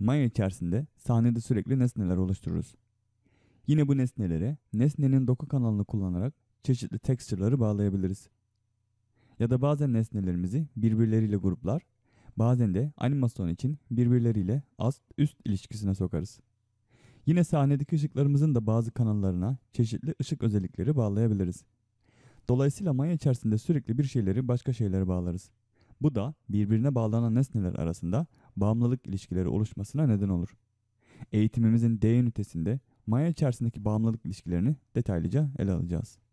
Maya içerisinde sahnede sürekli nesneler oluştururuz. Yine bu nesnelere nesnenin doku kanalını kullanarak çeşitli texture'ları bağlayabiliriz. Ya da bazen nesnelerimizi birbirleriyle gruplar, bazen de animasyon için birbirleriyle ast-üst ilişkisine sokarız. Yine sahnedeki ışıklarımızın da bazı kanallarına çeşitli ışık özellikleri bağlayabiliriz. Dolayısıyla maya içerisinde sürekli bir şeyleri başka şeylere bağlarız. Bu da birbirine bağlanan nesneler arasında bağımlılık ilişkileri oluşmasına neden olur. Eğitimimizin D ünitesinde maya içerisindeki bağımlılık ilişkilerini detaylıca ele alacağız.